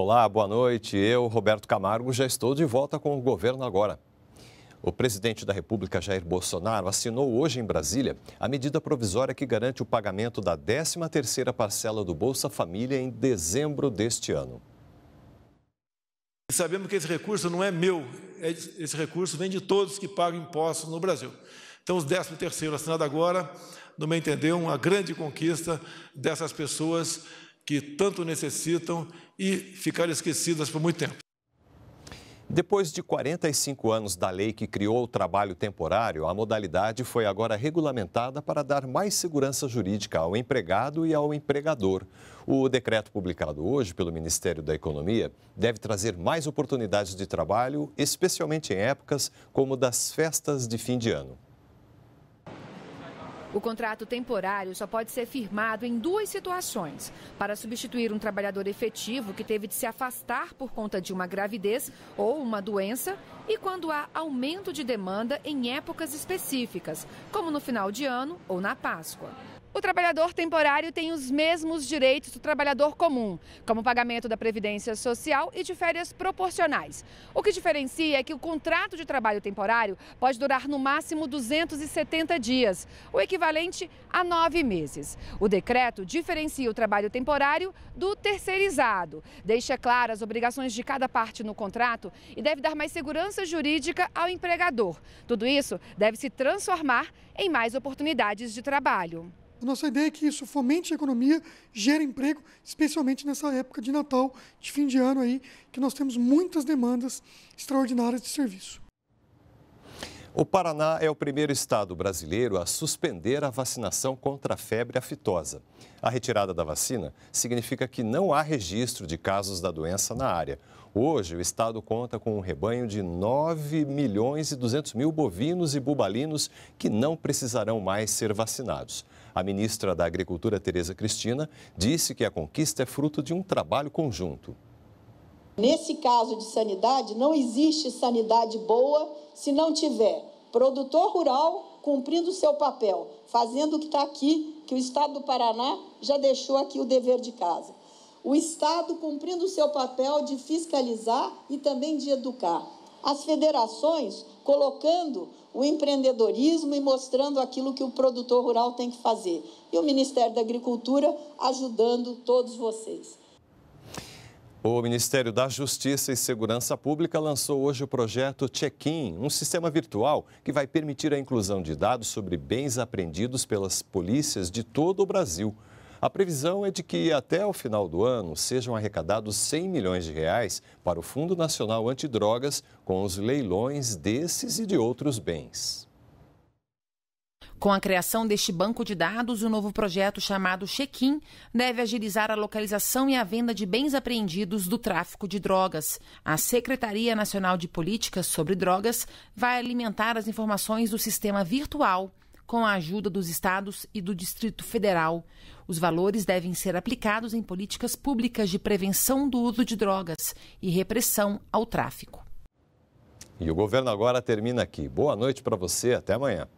Olá, boa noite. Eu, Roberto Camargo, já estou de volta com o governo agora. O presidente da República, Jair Bolsonaro, assinou hoje em Brasília a medida provisória que garante o pagamento da 13ª parcela do Bolsa Família em dezembro deste ano. Sabemos que esse recurso não é meu, é esse recurso vem de todos que pagam impostos no Brasil. Então, os 13º assinado agora, no meu entender, é uma grande conquista dessas pessoas que tanto necessitam e ficaram esquecidas por muito tempo. Depois de 45 anos da lei que criou o trabalho temporário, a modalidade foi agora regulamentada para dar mais segurança jurídica ao empregado e ao empregador. O decreto publicado hoje pelo Ministério da Economia deve trazer mais oportunidades de trabalho, especialmente em épocas como das festas de fim de ano. O contrato temporário só pode ser firmado em duas situações: para substituir um trabalhador efetivo que teve de se afastar por conta de uma gravidez ou uma doença, e quando há aumento de demanda em épocas específicas, como no final de ano ou na Páscoa. O trabalhador temporário tem os mesmos direitos do trabalhador comum, como pagamento da previdência social e de férias proporcionais. O que diferencia é que o contrato de trabalho temporário pode durar no máximo 270 dias, o equivalente a nove meses. O decreto diferencia o trabalho temporário do terceirizado, deixa claras as obrigações de cada parte no contrato e deve dar mais segurança jurídica ao empregador. Tudo isso deve se transformar em mais oportunidades de trabalho. A nossa ideia é que isso fomente a economia, gere emprego, especialmente nessa época de Natal, de fim de ano aí, que nós temos muitas demandas extraordinárias de serviço. O Paraná é o primeiro estado brasileiro a suspender a vacinação contra a febre aftosa. A retirada da vacina significa que não há registro de casos da doença na área. Hoje, o estado conta com um rebanho de 9 milhões e 200 mil bovinos e bubalinos que não precisarão mais ser vacinados. A ministra da Agricultura, Tereza Cristina, disse que a conquista é fruto de um trabalho conjunto. Nesse caso de sanidade, não existe sanidade boa se não tiver produtor rural cumprindo o seu papel, fazendo o que está aqui, que o Estado do Paraná já deixou aqui o dever de casa. O Estado cumprindo o seu papel de fiscalizar e também de educar as federações colocando o empreendedorismo e mostrando aquilo que o produtor rural tem que fazer. E o Ministério da Agricultura ajudando todos vocês. O Ministério da Justiça e Segurança Pública lançou hoje o projeto Check-in, um sistema virtual que vai permitir a inclusão de dados sobre bens apreendidos pelas polícias de todo o Brasil. A previsão é de que até o final do ano sejam arrecadados 100 milhões de reais para o Fundo Nacional Antidrogas com os leilões desses e de outros bens. Com a criação deste banco de dados, o novo projeto chamado Check-in deve agilizar a localização e a venda de bens apreendidos do tráfico de drogas. A Secretaria Nacional de Políticas sobre Drogas vai alimentar as informações do sistema virtual com a ajuda dos estados e do Distrito Federal. Os valores devem ser aplicados em políticas públicas de prevenção do uso de drogas e repressão ao tráfico. E o governo agora termina aqui. Boa noite para você, até amanhã.